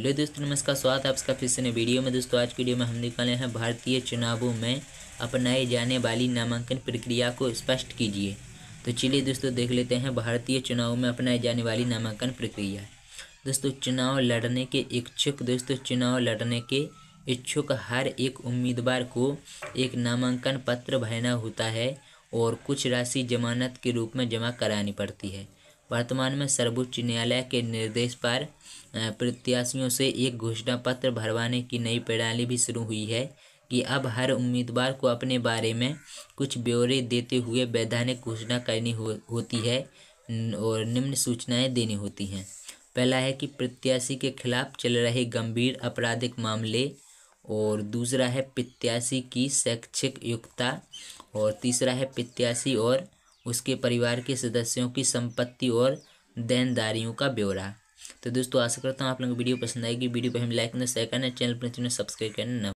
hello दोस्तों नमस्कार स्वागत है आपका फिर से नए वीडियो में दोस्तों आज की वीडियो में हम निकाले हैं भारतीय चुनावों में अपनाए जाने वाली नामांकन प्रक्रिया को स्पष्ट कीजिए तो चलिए दोस्तों देख लेते हैं भारतीय चुनाव में अपनाई जाने वाली नामांकन प्रक्रिया दोस्तों चुनाव लड़ने के इच्छुक दोस्तों चुनाव लड़ने के इच्छुक हर एक उम्मीदवार को एक नामांकन पत्र भरना होता है और कुछ राशि जमानत के रूप में जमा करानी पड़ती है वर्तमान में सर्वोच्च न्यायालय के निर्देश पर प्रत्याशियों से एक घोषणा पत्र भरवाने की नई प्रणाली भी शुरू हुई है कि अब हर उम्मीदवार को अपने बारे में कुछ ब्यौरे देते हुए वैधानिक घोषणा करनी हो, होती है और निम्न सूचनाएं देनी होती हैं पहला है कि प्रत्याशी के खिलाफ चल रहे गंभीर आपराधिक मामले और दूसरा है प्रत्याशी की शैक्षिक योग्यता और तीसरा है प्रत्याशी और उसके परिवार के सदस्यों की संपत्ति और देनदारियों का ब्यौरा तो दोस्तों आशा करता हूँ आप लोगों को वीडियो पसंद आएगी वीडियो को हम लाइक न शेयर करना चैनल पर तो सब्सक्राइब करना